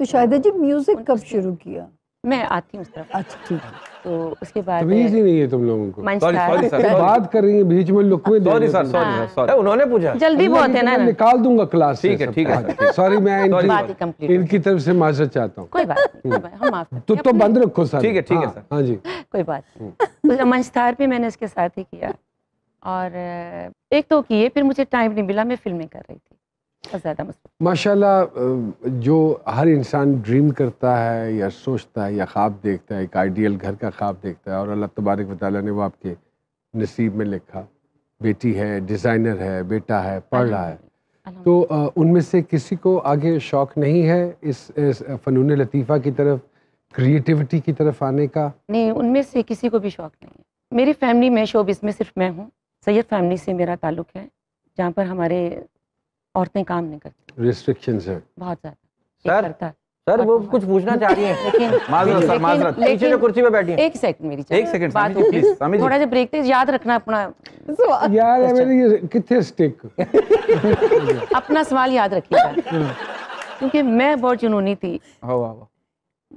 तो शायदा जी म्यूजिक कब शुरू किया मैं आती हूँ अच्छा ठीक है तो उसके बाद तमीज ही नहीं है तुम लोगों को बात कर रही है बीच में लोग कोई सॉरी सर सॉरी सॉरी उन्होंने पूछा जल्दी बहुत है ना निकाल दूंगा क्लास ठीक है ठीक है सॉरी मैं इनकी इनकी तरफ से माजरत चाहता हूँ कोई बात नहीं हम्म। हम माफ तो तो बंद रखो सर ठीक है ठीक है हाँ, हाँ जी कोई बात नहीं मंच थार भी मैंने इसके साथ ही किया और एक तो किए फिर मुझे टाइम नहीं मिला मैं फिल्में कर रही थी माशाल्लाह जो हर इंसान ड्रीम करता है या सोचता है या ख्वाब देखता है एक आइडियल घर का ख्वाब देखता है और अल्लाह तबारक वाली ने वो आपके नसीब में लिखा बेटी है डिज़ाइनर है बेटा है पढ़ रहा है तो उनमें से किसी को आगे शौक नहीं है इस, इस फ़नून लतीफ़ा की तरफ क्रिएटिविटी की तरफ आने का नहीं उनमें से किसी को भी शौक नहीं है मेरी फैमिली में शोब इसमें सिर्फ मैं हूँ सैयद फैमिली से मेरा ताल्लुक़ है जहाँ पर हमारे औरतें काम नहीं करती रिस्ट्रिक्शन है बहुत ज्यादा सर सर वो तो कुछ पूछना चाह रही है लेकिन सर कुर्सी पे बैठी एक सेकंड मेरी एक सेकंड बात हो प्लीज थोड़ा सा ब्रेक दे याद रखना अपना यार अच्छा। मेरे कितने स्टिक अपना सवाल याद रखिएगा क्योंकि मैं बहुत जुनूनी थी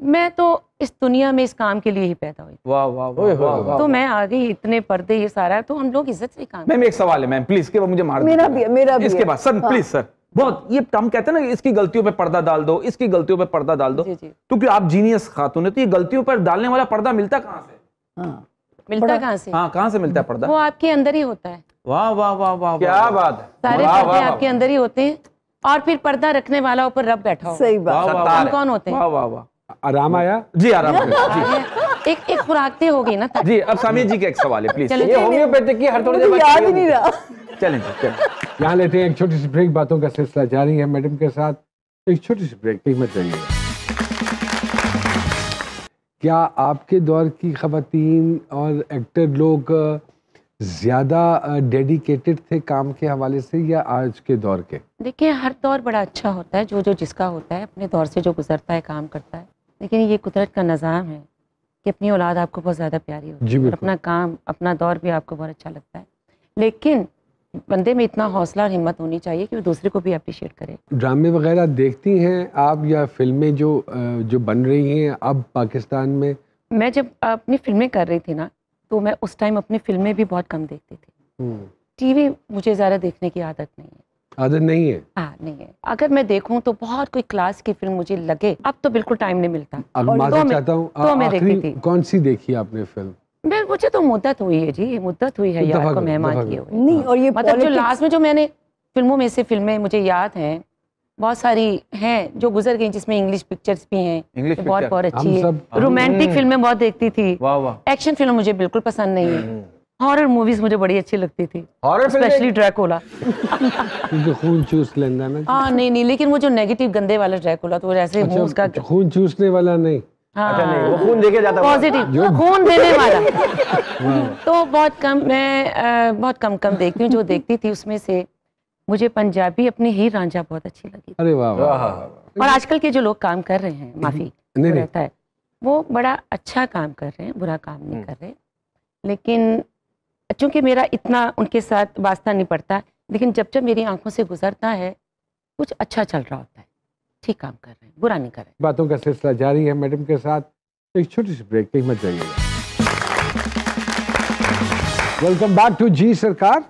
मैं तो इस दुनिया में इस काम के लिए ही पैदा हुई वाह वाह वाह वाह तो मैं आ गई इतने पर्दे ये सारा तो हम लोग इज्जत से काम मैम एक सवाल है मैम प्लीज के मुझे मार मेरा भी मेरा भी इसके बाद सर प्लीज हाँ। सर बहुत ये टम कहते हैं ना इसकी गलतियों पे पर्दा डाल दो इसकी गलतियों पे पर्दा डाल दो तो क्योंकि आप जीनियस खातून है तो ये गलतियों पर डालने वाला पर्दा मिलता कहाँ से हाँ। मिलता कहाँ से हाँ कहाँ से मिलता है पर्दा वो आपके अंदर ही होता है वाह वाह वाह वाह क्या बात है सारे पर्दे आपके अंदर ही होते हैं और फिर पर्दा रखने वाला ऊपर रब बैठा हो सही बात कौन होते हैं वाह वाह वाह आराम आया जी आराम आया जी एक एक खुराकते गई ना जी अब सामिया जी का एक सवाल है प्लीज ये होम्योपैथिक की हर थोड़ी देर याद ही नहीं रहा चलें चलें यहाँ लेते हैं एक छोटी सी ब्रेक बातों का सिलसिला जारी है मैडम के साथ एक छोटी सी ब्रेक कहीं मत जाइए क्या आपके दौर की खातन और एक्टर लोग ज़्यादा डेडिकेटेड थे काम के हवाले से या आज के दौर के देखिए हर दौर बड़ा अच्छा होता है जो जो जिसका होता है अपने दौर से जो गुजरता है काम करता है लेकिन ये कुदरत का निज़ाम है कि अपनी औलाद आपको बहुत ज़्यादा प्यारी होती है और अपना काम अपना दौर भी आपको बहुत अच्छा लगता है लेकिन बंदे में इतना हौसला और हिम्मत होनी चाहिए कि वो दूसरे को भी अप्रिशिएट करे ड्रामे वगैरह देखती हैं आप या फिल्में जो जो बन रही हैं अब पाकिस्तान में मैं जब अपनी फिल्में कर रही थी ना तो मैं उस टाइम अपनी फिल्में भी बहुत कम देखती थी हम्म। टीवी मुझे ज़्यादा देखने की आदत नहीं है आदत नहीं है आ, हाँ, नहीं है अगर मैं देखूं तो बहुत कोई क्लास की फिल्म मुझे लगे अब तो बिल्कुल टाइम नहीं मिलता चाहता हूँ तो मैं देखी थी कौन सी देखी आपने फिल्म मैं मुझे तो मुद्दत हुई है जी मुद्दत हुई है यार को मेहमान की नहीं और ये मतलब जो लास्ट में जो मैंने फिल्मों में से फिल्में मुझे याद हैं बहुत सारी हैं जो गुजर गई जिसमें इंग्लिश पिक्चर्स भी हैं बहुत बहुत अच्छी है रोमांटिक फिल्में हम्म। बहुत देखती थी एक्शन फिल्म मुझे बिल्कुल पसंद नहीं है हम्म। हॉरर मूवीज मुझे बड़ी अच्छी लगती थी हॉरर स्पेशली ड्रैकोला खून चूस लेना ना हां नहीं नहीं लेकिन वो जो नेगेटिव गंदे वाला ड्रैकुला तो ऐसे अच्छा, उसका अच्छा, खून चूसने वाला नहीं हाँ, अच्छा नहीं वो खून देके जाता पॉजिटिव जो हाँ, खून देने वाला हाँ। तो बहुत कम मैं बहुत कम कम देखती हूँ जो देखती थी उसमें से मुझे पंजाबी अपनी ही रांझा बहुत अच्छी लगी अरे वाह और आजकल के जो लोग काम कर रहे हैं माफी रहता है वो बड़ा अच्छा काम कर रहे हैं बुरा काम नहीं हम्म। कर रहे लेकिन चूँकि मेरा इतना उनके साथ वास्ता नहीं पड़ता लेकिन जब जब मेरी आंखों से गुजरता है कुछ अच्छा चल रहा होता है ठीक काम कर रहे हैं बुरा नहीं कर रहे बातों का सिलसिला जारी है मैडम के साथ एक छोटी सी ब्रेक मत जाइएगा वेलकम बैक टू जी सरकार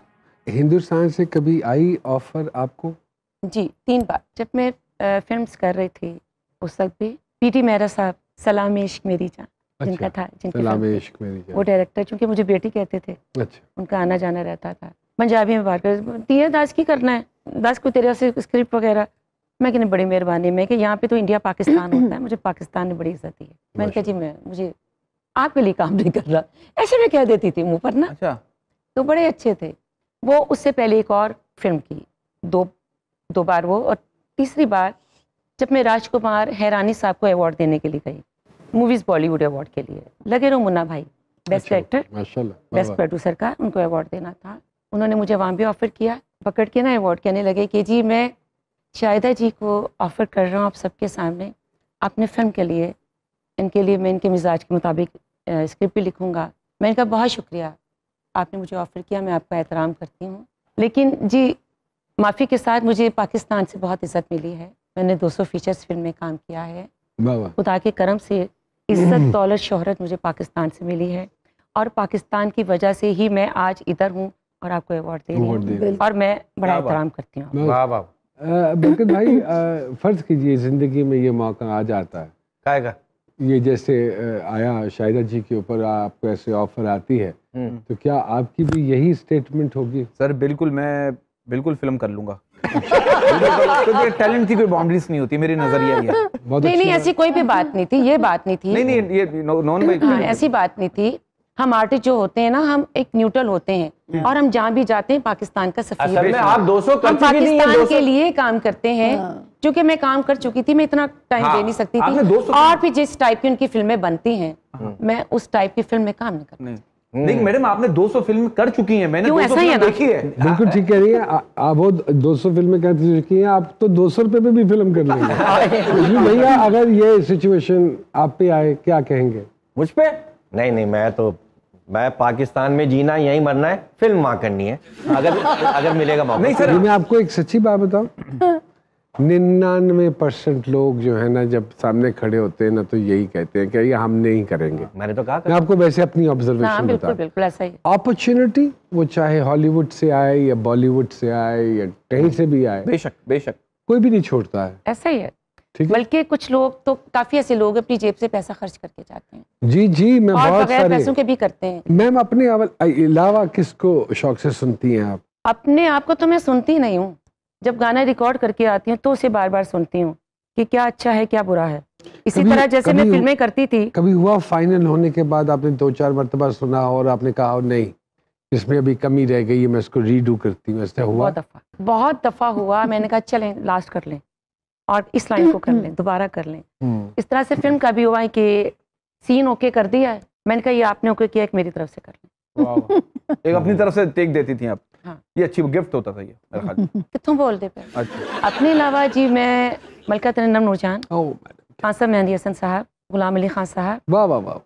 हिंदुस्तान से कभी आई ऑफर आपको जी तीन बार जब मैं फिल्म्स कर रही थी उस वक्त भी पीटी मेहरा साहब सलाम इश्क मेरी जान जिनका अच्छा। था जिनके वो डायरेक्टर चूंकि मुझे बेटी कहते थे अच्छा उनका आना जाना रहता था पंजाबी में बात कर दिया दास की करना है दास को तेरे से स्क्रिप्ट वगैरह मैं कहने बड़ी मेहरबानी मैं कि यहाँ पे तो इंडिया पाकिस्तान होता है मुझे पाकिस्तान ने बड़ी इज्जत दी है मैंने कहा जी मैं मुझे आपके लिए काम नहीं कर रहा ऐसे में कह देती थी मुँह पर ना अच्छा तो बड़े अच्छे थे वो उससे पहले एक और फिल्म की दो दो बार वो और तीसरी बार जब मैं राजकुमार हैरानी साहब को अवार्ड देने के लिए गई मूवीज़ बॉलीवुड अवार्ड के लिए लगे रहो मुन्ना भाई बेस्ट डायरेक्टर बेस्ट प्रोड्यूसर का उनको अवार्ड देना था उन्होंने मुझे वहाँ भी ऑफ़र किया पकड़ के ना अवार्ड कहने लगे कि जी मैं शाहिदा जी को ऑफ़र कर रहा हूँ आप सबके सामने अपने फिल्म के लिए इनके लिए मैं इनके मिजाज के मुताबिक स्क्रिप्ट भी लिखूँगा मैं इनका बहुत शुक्रिया आपने मुझे ऑफ़र किया मैं आपका एहतराम करती हूँ लेकिन जी माफ़ी के साथ मुझे पाकिस्तान से बहुत इज़्ज़त मिली है मैंने 200 फीचर्स फिल्म में काम किया है खुदा के करम से इज्जत हम्म। दौलत शहरत मुझे पाकिस्तान से मिली है और पाकिस्तान की वजह से ही मैं आज इधर हूँ और आपको अवार्ड दे रही हूँ और मैं बड़ा एहतराम करती हूँ बिल्कुल भाई फ़र्ज़ कीजिए ज़िंदगी में ये मौका आ जाता है काएगा ये जैसे आया शाहिदा जी के ऊपर आपको ऐसे ऑफर आती है हम्म। तो क्या आपकी भी यही स्टेटमेंट होगी सर बिल्कुल मैं बिल्कुल फिल्म कर लूंगा क्योंकि तो टैलेंट की कोई बाउंड्रीज नहीं होती मेरी नजरिया ये नहीं नहीं ऐसी कोई भी बात नहीं थी ये बात नहीं थी नहीं नहीं ये नॉन हाँ, ऐसी बात नहीं थी हम आर्टिस्ट जो होते हैं ना हम एक न्यूट्रल होते हैं हाँ। और हम जहाँ भी जाते हैं पाकिस्तान का सफर आप 200 हम पाकिस्तान के लिए काम करते हैं हाँ। क्योंकि मैं काम कर चुकी थी मैं इतना टाइम दे नहीं सकती थी और भी जिस टाइप की उनकी फिल्में बनती हैं मैं उस टाइप की फिल्म में काम नहीं करती हम्म। लेकिन मैडम आपने 200 फिल्म कर चुकी हैं मैंने 200 फिल्म देखी है बिल्कुल ठीक कह रही है आप वो 200 फिल्में कर चुकी हैं आप तो 200 रुपए पे भी फिल्म कर लेंगे भैया अगर ये सिचुएशन आप पे आए क्या कहेंगे मुझ पे नहीं नहीं मैं तो मैं पाकिस्तान में जीना यहीं मरना है फिल्म माँ करनी है अगर अगर मिलेगा मौका नहीं सर मैं आपको एक सच्ची बात बताऊं हाँ। निन्यानवे परसेंट लोग जो है ना जब सामने खड़े होते हैं ना तो यही कहते हैं कि ये हम नहीं करेंगे मैंने तो कहा मैं आपको वैसे अपनी ऑब्जर्वेशन बता अपॉर्चुनिटी वो चाहे हॉलीवुड से आए या बॉलीवुड से आए या कहीं से भी आए बेशक बेशक कोई भी नहीं छोड़ता है ऐसा ही है ठीक बल्कि कुछ लोग तो काफी ऐसे लोग अपनी जेब से पैसा खर्च करके जाते हैं जी जी मैं बहुत सारे पैसों के भी करते हैं मैम अपने अलावा किसको शौक से सुनती हैं आप अपने आप को तो मैं सुनती नहीं हूँ जब गाना रिकॉर्ड करके आती हूँ तो उसे बार बार सुनती हूँ कि क्या अच्छा है क्या बुरा है इसी तरह जैसे मैं फिल्में करती थी कभी हुआ फाइनल होने के बाद आपने दो चार मरतबा सुना और आपने कहा नहीं इसमें अभी कमी रह गई है मैं इसको रीडू करती हूँ ऐसा हुआ बहुत दफ़ा बहुत दफ़ा हुआ मैंने कहा चलें लास्ट कर लें और इस लाइन को कर लें दोबारा कर लें हम्म। इस तरह से फिल्म का भी हुआ है कि सीन ओके कर दिया है मैंने कहा ये आपने ओके किया एक मेरी तरफ से कर लें एक अपनी तरफ से टेक देती थी आप ये अच्छी गिफ्ट होता था ये कितों बोल दे अच्छा अपने अलावा जी मैं मलका तरन्नम नूरजान ओ मैडम मेहंदी हसन साहब गुलाम अली खान साहब वाह वाह वाह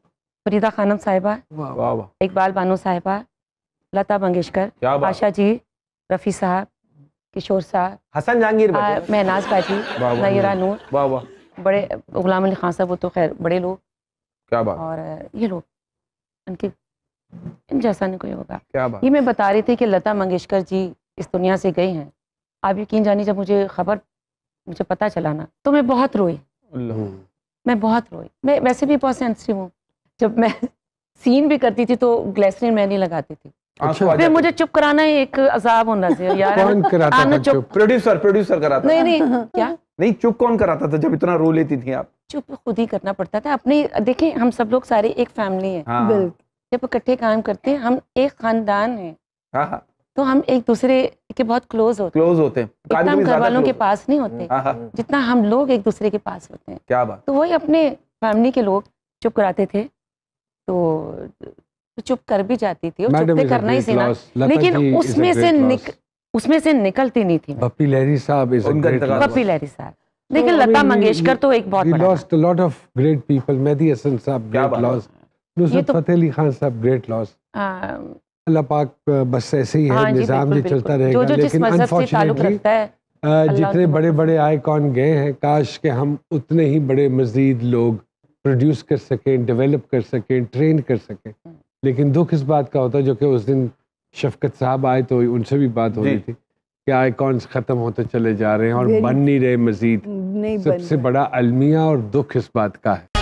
फरीदा खानम साहिबा वाह वाह इकबाल बानो साहिबा लता मंगेशकर आशा जी रफ़ी साहब किशोर साहब हसन जहांगीर महनाज भाजी नयरा नूर वाह वाह बड़े गुलाम अली खान साहब वो तो खैर बड़े लोग क्या बात और ये लोग उनके इन जैसा नहीं कोई होगा क्या बात ये मैं बता रही थी कि लता मंगेशकर जी इस दुनिया से गई हैं आप यकीन जानी जब मुझे खबर मुझे पता चला ना तो मैं बहुत रोई मैं बहुत रोई मैं वैसे भी बहुत सेंसिटिव हूँ जब मैं सीन भी करती थी तो ग्लैसरीन मैं नहीं लगाती थी अच्छा। फिर मुझे चुप कराना ही एक अजाब होना चाहिए यार कौन कराता था चुप प्रोड्यूसर प्रोड्यूसर कराता नहीं नहीं क्या नहीं चुप कौन कराता था जब इतना रो लेती थी आप चुप खुद ही करना पड़ता था अपने देखें हम सब लोग सारे एक फैमिली है हाँ। जब इकट्ठे काम करते हैं हम एक खानदान है हाँ, हाँ। तो हम एक दूसरे के बहुत क्लोज होते क्लोज होते हैं तो हम घर वालों के पास नहीं होते हाँ, जितना हम लोग एक दूसरे के पास होते हैं क्या बात तो वही अपने फैमिली के लोग चुप कराते थे तो, तो चुप कर भी जाती थी चुप तो करना ही सीना लेकिन उसमें से उसमें से निकलती नहीं थी पप्पी लहरी साहब पप्पी लहरी साहब लेकिन लता मंगेशकर तो एक बहुत lost lot of great people Mehdi Hassan sahab lost Nusrat तो फतेह अली खान साहब ग्रेट लॉस अल्लाह पाक बस ऐसे ही है हाँ निज़ाम चलता रहेगा लेकिन अनफॉर्चुनेटली जितने बड़े बड़े आइकॉन गए हैं काश के हम उतने ही बड़े मज़ीद लोग प्रोड्यूस कर सकें डेवलप कर सकें ट्रेन कर सकें हम्म। लेकिन दुख इस बात का होता है जो कि उस दिन शफकत साहब आए तो उनसे भी बात हो रही थी कि कॉन्स ख़त्म होते चले जा रहे हैं और बन नहीं रहे मज़ीद सबसे बड़ा अलमिया और दुख इस बात का है